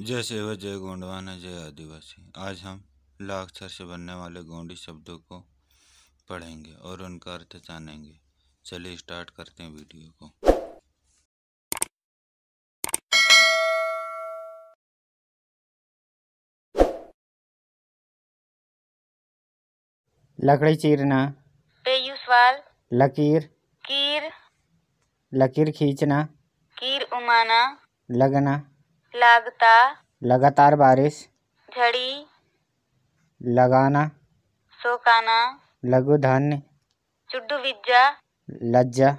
जय सेवा जय गोंडवाना जय आदिवासी आज हम लाक्षर से बनने वाले गोंडी शब्दों को पढ़ेंगे और उनका अर्थ जानेंगे चलिए स्टार्ट करते हैं वीडियो को लकड़ी चीरना पेयूसवाल लकीर कीर लकीर खींचना कीर उमाना लगना लागता लगातार बारिश झड़ी लगाना सोकाना लघुधन चुड्डू विज्जा लज्जा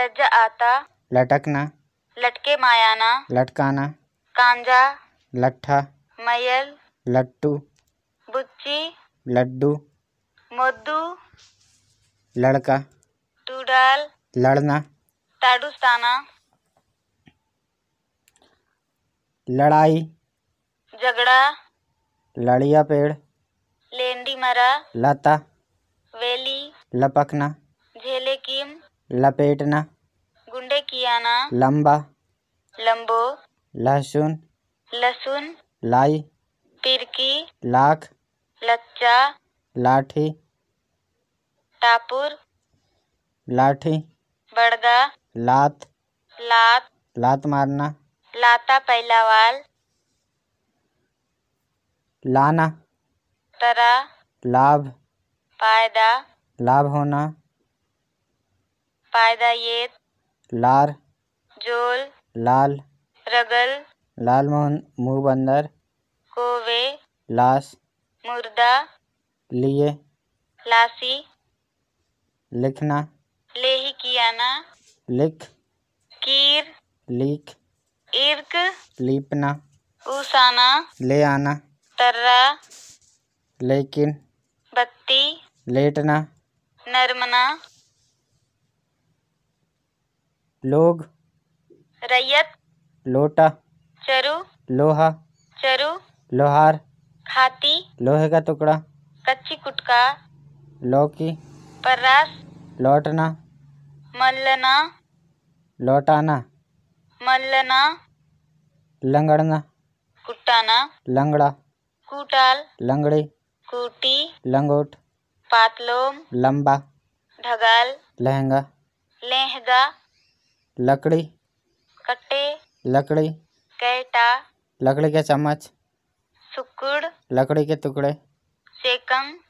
लज्जा आता लटकना लटके मायाना लटकाना कांजा लट्ठा मयल लट्टू बुच्ची लड्डू मोदू लड़का टूडाल लड़ना ताडुस्ताना लड़ाई झगड़ा लड़िया पेड़ लेंडी मरा लता वेली लपकना झेले कीम लपेटना गुंडे कियाना लंबा लंबो लहसुन लहसुन लाई पिरकी लाख लच्चा लाठी टापुर लाठी बड़गा लात लात लात मारना लाता पहला वाल लाना तरा लाभ फायदा लाभ होना फायदा ये लार जोल लाल रगल लाल मोहन मुँह बंदर कोवे लाश मुर्दा लिए लासी लिखना लेही किया ना लिख कीर लिख इर्क लिपना उसाना ले आना तर्रा लेकिन बत्ती लेटना नर्मना लोग रैयत लोटा चरु लोहा चरु लोहार खाती लोहे का टुकड़ा कच्ची कुटका लौकी पर्रास लौटना मल्लना लौटाना मल्लना लंगड़ना कुटाना लंगड़ा कुटाल लंगड़े कुटी लंगोट पातलोम लंबा ढगाल लहंगा लहंगा लकड़ी कट्टे लकड़ी कैटा लकड़ी के चम्मच सुकुड़ लकड़ी के टुकड़े सेकंग